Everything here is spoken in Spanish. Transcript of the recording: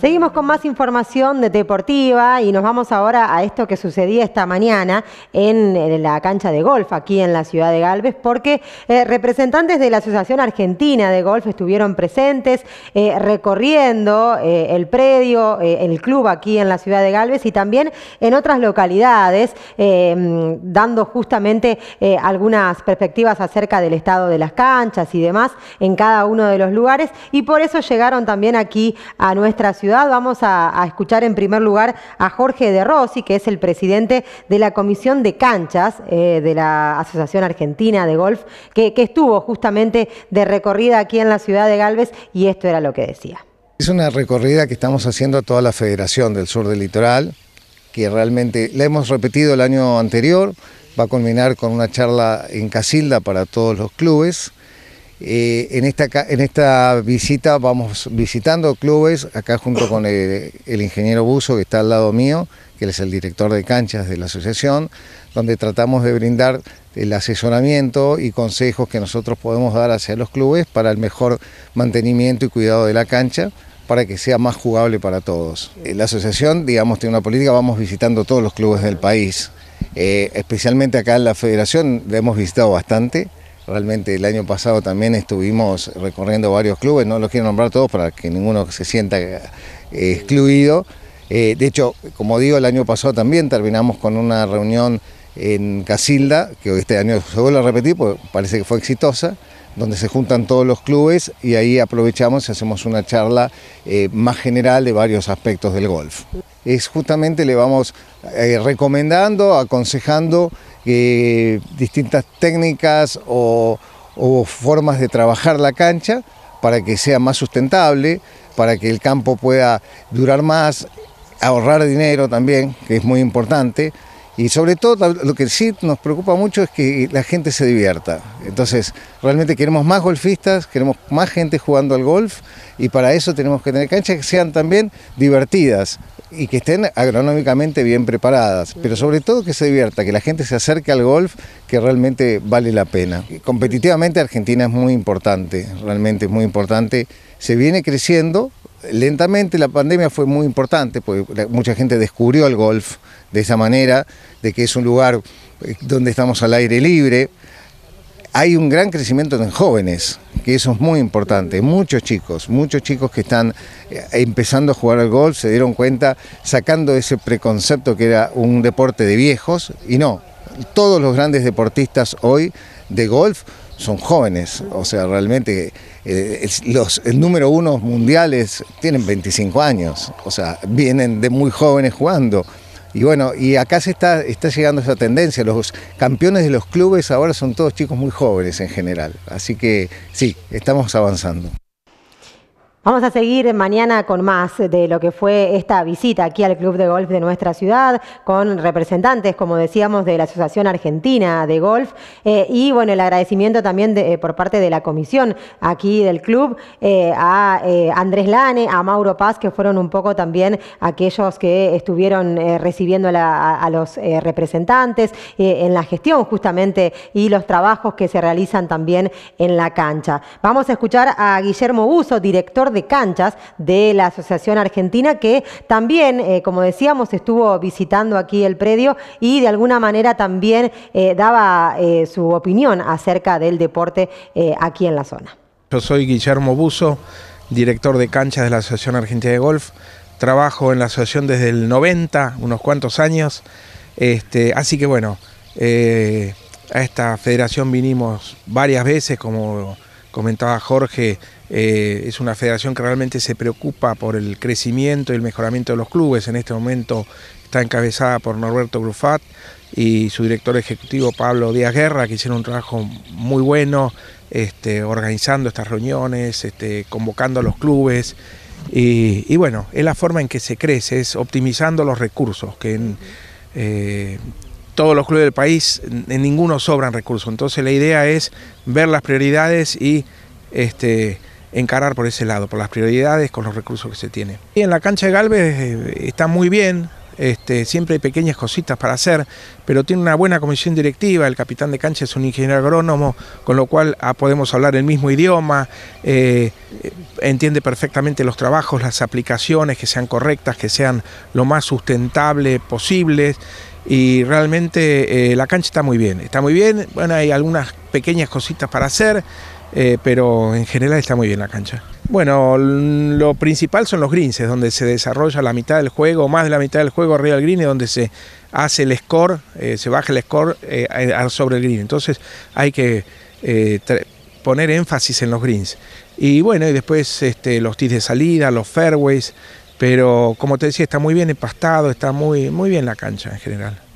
Seguimos con más información de deportiva y nos vamos ahora a esto que sucedía esta mañana en, la cancha de golf aquí en la ciudad de Galvez, porque eh, representantes de la Asociación Argentina de Golf estuvieron presentes eh, recorriendo eh, el predio, el club aquí en la ciudad de Galvez y también en otras localidades, dando justamente algunas perspectivas acerca del estado de las canchas y demás en cada uno de los lugares y por eso llegaron también aquí a nuestra ciudad Vamos a, escuchar en primer lugar a Jorge de Rossi, que es el presidente de la Comisión de Canchas eh, de la Asociación Argentina de Golf, que, que estuvo justamente de recorrida aquí en la ciudad de Galvez y esto era lo que decía. Es una recorrida que estamos haciendo a toda la Federación del Sur del Litoral, que realmente la hemos repetido el año anterior, va a culminar con una charla en Casilda para todos los clubes eh, en, esta, visita vamos visitando clubes, acá junto con el, ingeniero Buso que está al lado mío, que es el director de canchas de la asociación, donde tratamos de brindar el asesoramiento y consejos que nosotros podemos dar hacia los clubes para el mejor mantenimiento y cuidado de la cancha para que sea más jugable para todos. Eh, la asociación, digamos, tiene una política, vamos visitando todos los clubes del país, eh, especialmente acá en la federación, hemos visitado bastante, Realmente el año pasado también estuvimos recorriendo varios clubes, no los quiero nombrar todos para que ninguno se sienta eh, excluido. Eh, de hecho, como digo, el año pasado también terminamos con una reunión en Casilda, que este año se vuelve a repetir, porque parece que fue exitosa donde se juntan todos los clubes y ahí aprovechamos y hacemos una charla eh, más general de varios aspectos del golf. Es justamente le vamos eh, recomendando, aconsejando eh, distintas técnicas o formas de trabajar la cancha para que sea más sustentable, para que el campo pueda durar más, ahorrar dinero también, que es muy importante. Y sobre todo lo que sí nos preocupa mucho es que la gente se divierta. Entonces, realmente queremos más golfistas, queremos más gente jugando al golf y para eso tenemos que tener canchas que sean también divertidas y que estén agronómicamente bien preparadas, pero sobre todo que se divierta, que la gente se acerque al golf, que realmente vale la pena. Competitivamente Argentina es muy importante, realmente es muy importante. Se viene creciendo, lentamente la pandemia fue muy importante, porque mucha gente descubrió el golf de esa manera, de que es un lugar eh, donde estamos al aire libre. Hay un gran crecimiento en jóvenes, que eso es muy importante. Muchos chicos, muchos chicos que están eh, empezando a jugar al golf se dieron cuenta sacando ese preconcepto que era un deporte de viejos, y no, todos los grandes deportistas hoy de golf son jóvenes, o sea, realmente eh, los número uno mundiales tienen 25 años, o sea, vienen de muy jóvenes jugando. Y bueno, y acá se está, está llegando esa tendencia. Los campeones de los clubes ahora son todos chicos muy jóvenes en general. Así que sí, estamos avanzando. Vamos a seguir mañana con más de lo que fue esta visita aquí al Club de Golf de nuestra ciudad, con representantes, como decíamos, de la Asociación Argentina de Golf eh, y bueno, el agradecimiento también de, eh, por parte de la comisión aquí del club eh, a Andrés Lane, a Mauro Paz, que fueron un poco también aquellos que estuvieron recibiendo a, los representantes en la gestión justamente y los trabajos que se realizan también en la cancha. Vamos a escuchar a Guillermo Uso, director de canchas de la Asociación Argentina, que también, eh, como decíamos, estuvo visitando aquí el predio y de alguna manera también eh, daba eh, su opinión acerca del deporte aquí en la zona. Yo soy Guillermo Buzo, director de canchas de la Asociación Argentina de Golf. Trabajo en la asociación desde el 90, unos cuantos años. Este, así que bueno, a esta federación vinimos varias veces como comentaba Jorge, eh, es una federación que realmente se preocupa por el crecimiento y el mejoramiento de los clubes. En este momento está encabezada por Norberto Brufat y su director ejecutivo Pablo Díaz Guerra, que hicieron un trabajo muy bueno este, organizando estas reuniones, este, convocando a los clubes. Y, bueno, es la forma en que se crece, es optimizando los recursos, que eh, todos los clubes del país, en ninguno sobran recursos. Entonces la idea es ver las prioridades y este, encarar por ese lado, por las prioridades con los recursos que se tienen. Y en la cancha de Galvez eh, está muy bien, este, siempre hay pequeñas cositas para hacer, pero tiene una buena comisión directiva, el capitán de cancha es un ingeniero agrónomo, con lo cual ah, podemos hablar el mismo idioma, eh, entiende perfectamente los trabajos, las aplicaciones, que sean correctas, que sean lo más sustentable posibles y realmente eh, la cancha está muy bien, está muy bien, bueno, hay algunas pequeñas cositas para hacer, eh, pero en general está muy bien la cancha. Bueno, lo principal son los greens, es donde se desarrolla la mitad del juego, más de la mitad del juego arriba del green, es donde se hace el score, eh, se baja el score eh, sobre el green. Entonces hay que eh, poner énfasis en los greens. Y bueno, y después este, los tees de salida, los fairways, pero como te decía, está muy bien empastado, está muy, muy bien la cancha en general.